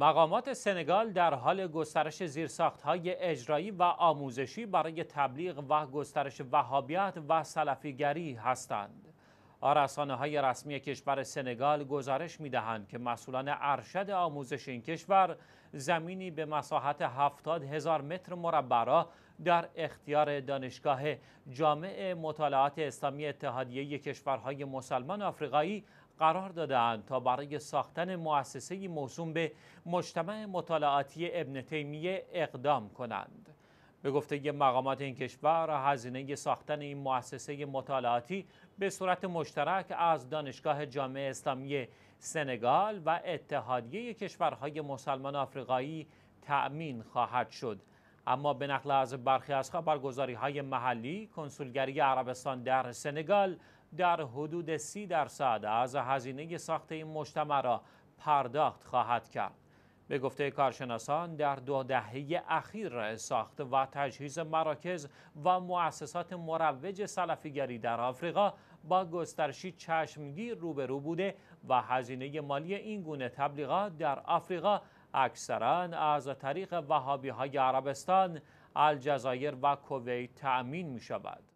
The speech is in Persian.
مقامات سنگال در حال گسترش زیرساختهای اجرایی و آموزشی برای تبلیغ و گسترش وهابیت و سلفیگری هستند. آرسانه های رسمی کشور سنگال گزارش می دهند که مسئولان ارشد آموزش این کشور زمینی به مساحت 70 هزار متر مربع را در اختیار دانشگاه جامع مطالعات اسلامی اتحادیه کشورهای مسلمان آفریقایی قرار دادند تا برای ساختن مؤسسه موسوم به مجتمع مطالعاتی ابن تیمیه اقدام کنند. به گفته مقامات این کشور هزینه ساختن این مؤسسه مطالعاتی به صورت مشترک از دانشگاه جامعه اسلامی سنگال و اتحادیه کشورهای مسلمان آفریقایی تأمین خواهد شد اما به نقل از برخی از خبرگزاری های محلی کنسولگری عربستان در سنگال در حدود سی درصد از هزینه ساخت این مجتمع را پرداخت خواهد کرد. به گفته کارشناسان در دو دهه اخیر ساخت و تجهیز مراکز و مؤسسات مروج سلفیگری در آفریقا با گسترشی چشمگیر روبرو بوده و هزینه مالی این گونه تبلیغات در آفریقا اکثرا از طریق وهابی های عربستان، الجزایر و کویت تأمین می شود.